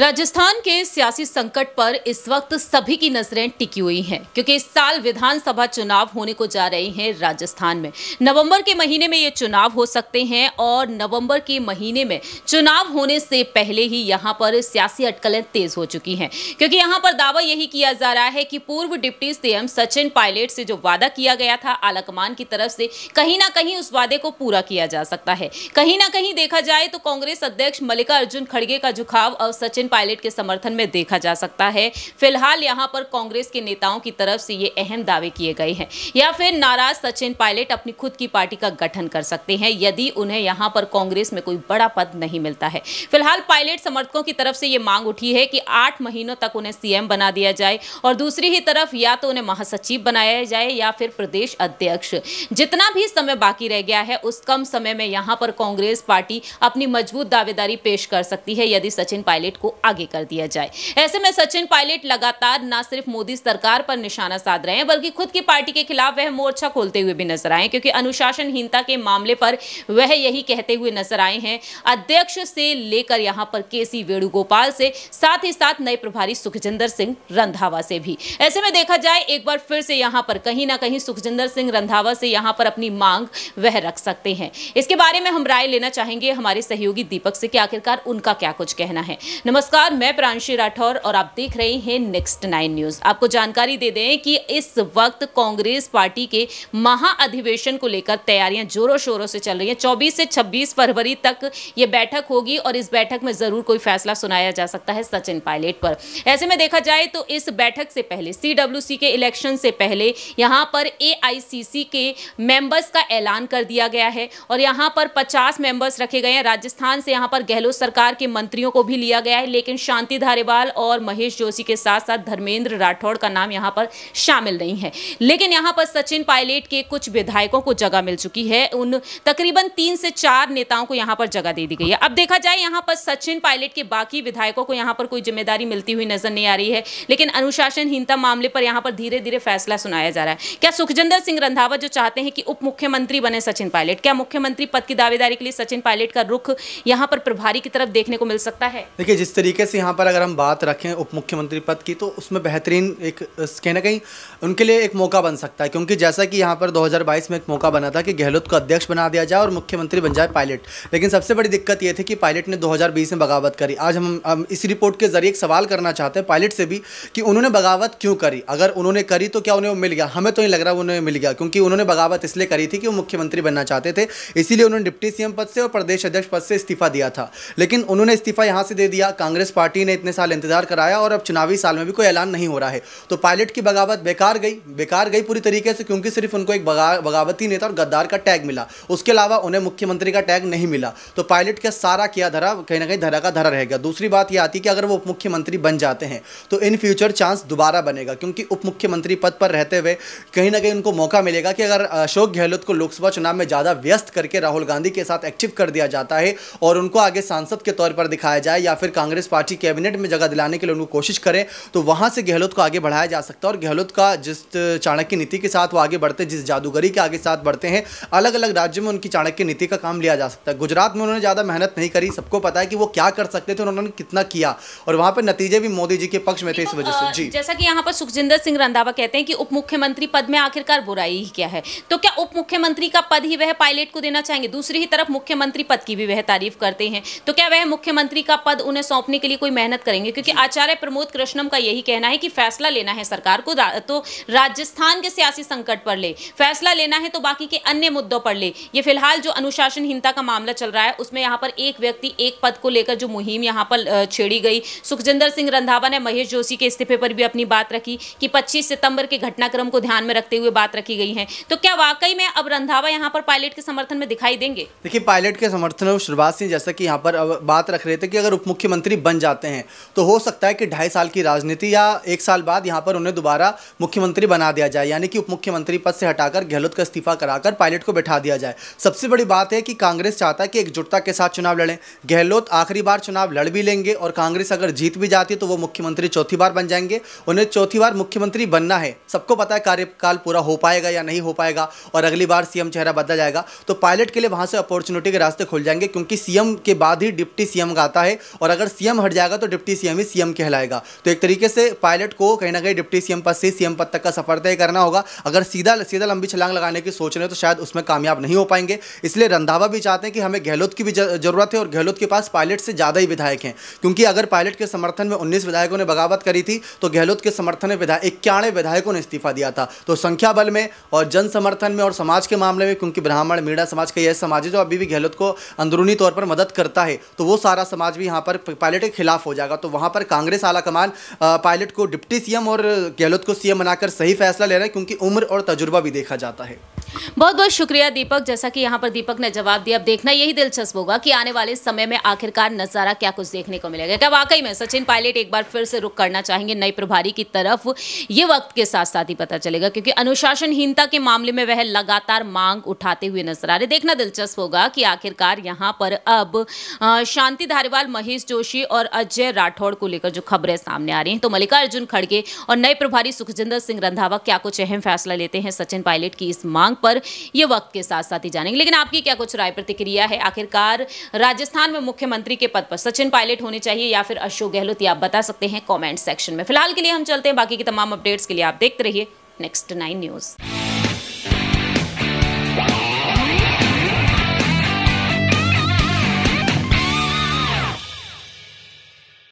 राजस्थान के सियासी संकट पर इस वक्त सभी की नजरें टिकी हुई हैं क्योंकि इस साल विधानसभा चुनाव होने को जा रहे हैं राजस्थान में नवंबर के महीने में ये चुनाव हो सकते हैं और नवंबर के महीने में चुनाव होने से पहले ही यहाँ पर सियासी अटकलें तेज हो चुकी हैं क्योंकि यहाँ पर दावा यही किया जा रहा है कि पूर्व डिप्टी सीएम सचिन पायलट से जो वादा किया गया था आलाकमान की तरफ से कहीं ना कहीं उस वादे को पूरा किया जा सकता है कहीं ना कहीं देखा जाए तो कांग्रेस अध्यक्ष मल्लिकार्जुन खड़गे का झुकाव और सचिन पायलट के समर्थन में देखा जा सकता है फिलहाल यहाँ पर कांग्रेस के नेताओं की तरफ से ये अहम दावे किए गए हैं या फिर नाराज सचिन पायलट अपनी खुद की पार्टी का गठन कर सकते हैं यदि उन्हें यहाँ पर कांग्रेस में कोई बड़ा पद नहीं मिलता है फिलहाल पायलट समर्थकों की तरफ से ये मांग उठी है कि आठ महीनों तक उन्हें सीएम बना दिया जाए और दूसरी ही तरफ या तो उन्हें महासचिव बनाया जाए या फिर प्रदेश अध्यक्ष जितना भी समय बाकी रह गया है उस कम समय में यहाँ पर कांग्रेस पार्टी अपनी मजबूत दावेदारी पेश कर सकती है यदि सचिन पायलट को आगे कर दिया जाए ऐसे में सचिन पायलट लगातार न सिर्फ मोदी सरकार पर निशाना साध रहे हैं बल्कि खुद की पार्टी के खिलाफ वह मोर्चा खोलते हुए भी नजर आए क्योंकि अनुशासनहीनता के मामले पर वह यही कहते हुए नजर आए हैं अध्यक्ष से लेकर यहाँ पर के सी वेणुगोपाल से साथ ही साथ नए प्रभारी सुखजिंदर सिंह रंधावा से भी ऐसे में देखा जाए एक बार फिर से यहाँ पर कहीं ना कहीं सुखजिंदर सिंह रंधावा से यहाँ पर अपनी मांग वह रख सकते हैं इसके बारे में हम राय लेना चाहेंगे हमारे सहयोगी दीपक से कि आखिरकार उनका क्या कुछ कहना है नमस्कार नमस्कार मैं प्रांशी राठौर और आप देख रहे हैं नेक्स्ट नाइन न्यूज आपको जानकारी दे दें कि इस वक्त कांग्रेस पार्टी के महाअधिवेशन को लेकर तैयारियां जोरों शोरों से चल रही हैं 24 से 26 फरवरी तक ये बैठक होगी और इस बैठक में जरूर कोई फैसला सुनाया जा सकता है सचिन पायलट पर ऐसे में देखा जाए तो इस बैठक से पहले सी के इलेक्शन से पहले यहाँ पर ए के मेंबर्स का ऐलान कर दिया गया है और यहाँ पर पचास मेंबर्स रखे गए हैं राजस्थान से यहाँ पर गहलोत सरकार के मंत्रियों को भी लिया गया है लेकिन शांति धारीवाल और महेश जोशी के साथ साथ धर्मेंद्र राठौड़ का नाम यहाँ पर शामिल नहीं है लेकिन यहाँ पर सचिन पायलट के कुछ विधायकों को जगह मिल चुकी है उन तकरीबन तीन से चार नेताओं को यहाँ पर जगह दे दी गई है अब देखा जाए यहाँ पर सचिन पायलट के बाकी विधायकों को यहाँ पर कोई जिम्मेदारी मिलती हुई नजर नहीं आ रही है लेकिन अनुशासनहीनता मामले पर यहाँ पर धीरे धीरे फैसला सुनाया जा रहा है क्या सुखजिंदर सिंह रंधावत जो चाहते हैं कि उप मुख्यमंत्री बने सचिन पायलट क्या मुख्यमंत्री पद की दावेदारी के लिए सचिन पायलट का रुख यहाँ पर प्रभारी की तरफ देखने को मिल सकता है देखिए जिस तरीके से यहाँ पर अगर हम बात रखें उप मुख्यमंत्री पद की तो उसमें बेहतरीन एक कहीं ना कहीं उनके लिए एक मौका बन सकता है क्योंकि जैसा कि यहाँ पर 2022 में एक मौका बना था कि गहलोत को अध्यक्ष बना दिया जाए और मुख्यमंत्री बन जाए पायलट लेकिन सबसे बड़ी दिक्कत ये थी कि पायलट ने दो में बगावत करी आज हम, हम इस रिपोर्ट के जरिए एक सवाल करना चाहते हैं पायलट से भी कि उन्होंने बगावत क्यों करी अगर उन्होंने करी तो क्या उन्हें मिल गया हमें तो नहीं लग रहा उन्हें मिल गया क्योंकि उन्होंने बगावत इसलिए करी थी कि वो मुख्यमंत्री बनना चाहते थे इसीलिए उन्होंने डिप्टी सीएम पद से और प्रदेश अध्यक्ष पद से इस्तीफा दिया था लेकिन उन्होंने इस्तीफा यहाँ से दे दिया कांग्रेस पार्टी ने इतने साल इंतजार कराया और अब चुनावी साल में भी कोई ऐलान नहीं हो रहा है तो पायलट की बगावत बेकार गई बेकार गई पूरी तरीके से क्योंकि सिर्फ उनको एक बगावती नेता और गद्दार का टैग मिला उसके अलावा उन्हें मुख्यमंत्री का टैग नहीं मिला तो पायलट का सारा किया धरा कहीं ना कहीं धरा का धरा रहेगा दूसरी बात यह आती कि अगर वो उप मुख्यमंत्री बन जाते हैं तो इन फ्यूचर चांस दोबारा बनेगा क्योंकि उप मुख्यमंत्री पद पर रहते हुए कहीं ना कहीं उनको मौका मिलेगा कि अगर अशोक गहलोत को लोकसभा चुनाव में ज़्यादा व्यस्त करके राहुल गांधी के साथ एक्टिव कर दिया जाता है और उनको आगे सांसद के तौर पर दिखाया जाए या फिर कांग्रेस कांग्रेस पार्टी कैबिनेट में जगह दिलाने के लिए उनको कोशिश करें तो वहाँ से गहलोत को आगे बढ़ाया जा सकता है और गहलोत का जिस चाणक्य नीति के साथ वो आगे बढ़ते जिस जादूगरी के आगे साथ बढ़ते हैं अलग अलग राज्य में उनकी चाणक्य नीति का काम लिया जा सकता है गुजरात में उन्होंने ज़्यादा मेहनत नहीं करी सबको पता है कि वो क्या कर सकते थे उन्होंने कितना किया और वहाँ पर नतीजे भी मोदी जी के पक्ष में थे इस वजह से जी जैसा कि यहाँ पर सुखजिंदर सिंह रंधावा कहते हैं कि उप मुख्यमंत्री पद में आखिरकार बुराई ही क्या है तो क्या उप मुख्यमंत्री का पद ही वह पायलट को देना चाहेंगे दूसरी ही तरफ मुख्यमंत्री पद की भी वह तारीफ करते हैं तो क्या वह मुख्यमंत्री का पद उन्हें सौंपने अपने के लिए कोई मेहनत करेंगे क्योंकि आचार्य प्रमोद कृष्णम का यही कहना है कि फैसला लेना है सरकार को तो राजस्थान के सियासी संकट पर ले फैसला लेना है तो बाकी के अन्य मुद्दों पर ले ये फिलहाल जो अनुशासनहीनता का मामला चल रहा है उसमें यहाँ पर एक व्यक्ति एक पद को लेकर जो मुहिम यहाँ पर छेड़ी गई सुखजिंदर सिंह रंधावा ने महेश जोशी के इस्तीफे पर भी अपनी बात रखी कि पच्चीस सितंबर के घटनाक्रम को ध्यान में रखते हुए बात रखी गई है तो क्या वाकई में अब रंधावा यहाँ पर पायलट के समर्थन में दिखाई देंगे देखिए पायलट के समर्थन में शुरुआत सिंह जैसा कि यहाँ पर बात रख रहे थे कि अगर उप मुख्यमंत्री बन जाते हैं तो हो सकता है कि ढाई साल की राजनीति या एक साल बाद यहाँ पर उन्हें दोबारा मुख्यमंत्री बना दिया जाए यानी कि उप मुख्यमंत्री पद से हटाकर गहलोत का इस्तीफा कराकर पायलट को बैठा दिया जाए सबसे बड़ी बात है कि कांग्रेस चाहता है कि एकजुटता के साथ चुनाव लड़ें गहलोत आखिरी बार चुनाव लड़ भी लेंगे और कांग्रेस अगर जीत भी जाती है तो वो मुख्यमंत्री चौथी बार बन जाएंगे उन्हें चौथी बार मुख्यमंत्री बनना है सबको पता है कार्यकाल पूरा हो पाएगा या नहीं हो पाएगा और अगली बार सीएम चेहरा बदला जाएगा तो पायलट के लिए वहां से अपॉर्चुनिटी के रास्ते खुल जाएंगे क्योंकि सीएम के बाद ही डिप्टी सीएम का आता है और अगर सीएम सीएम हट जाएगा तो डिप्टी सीएम ही सीएम कहलाएगा तो एक तरीके से पायलट को कहीं ना कहीं डिप्टी सीएम पद से सीएम पद तक का सफर तय करना होगा अगर सीधा सीधा लंबी छलांग लगाने की सोच रहे तो शायद उसमें कामयाब नहीं हो पाएंगे इसलिए रंधावा भी चाहते हैं कि हमें गहलोत की भी जरूरत है और गहलोत के पास पायलट से ज़्यादा ही विधायक हैं क्योंकि अगर पायलट के समर्थन में उन्नीस विधायकों ने बगावत करी थी तो गहलोत के समर्थन में इक्यानवे विधायकों ने इस्तीफा दिया था तो संख्या बल में और जन समर्थन में और समाज के मामले में क्योंकि ब्राह्मण मीणा समाज का यह समाज है जो अभी भी गहलोत को अंदरूनी तौर पर मदद करता है तो वो सारा समाज भी यहाँ पर पायलट पायलट के खिलाफ हो जाएगा तो वहां पर कांग्रेस आला कमान पायलट को डिप्टी सीएम और गहलोत को सीएम बनाकर सही फैसला ले रहे हैं क्योंकि उम्र और तजुर्बा भी देखा जाता है बहुत बहुत शुक्रिया दीपक जैसा कि यहाँ पर दीपक ने जवाब दिया अब देखना यही दिलचस्प होगा कि आने वाले समय में आखिरकार नज़ारा क्या कुछ देखने को मिलेगा क्या वाकई में सचिन पायलट एक बार फिर से रुख करना चाहेंगे नए प्रभारी की तरफ ये वक्त के साथ साथ ही पता चलेगा क्योंकि अनुशासनहीनता के मामले में वह लगातार मांग उठाते हुए नजर आ रहे देखना दिलचस्प होगा कि आखिरकार यहाँ पर अब शांति धारीवाल महेश जोशी और अजय राठौड़ को लेकर जो खबरें सामने आ रही हैं तो मल्लिकार्जुन खड़गे और नए प्रभारी सुखजिंदर सिंह रंधावा क्या कुछ अहम फैसला लेते हैं सचिन पायलट की इस मांग पर यह वक्त के साथ साथ ही जानेंगे लेकिन आपकी क्या कुछ राय प्रतिक्रिया है आखिरकार राजस्थान में मुख्यमंत्री के पद पर सचिन पायलट होने चाहिए या फिर अशोक गहलोत आप बता सकते हैं कॉमेंट सेक्शन में फिलहाल के लिए हम चलते हैं बाकी के तमाम अपडेट्स के लिए आप देखते रहिए नेक्स्ट नाइन न्यूज़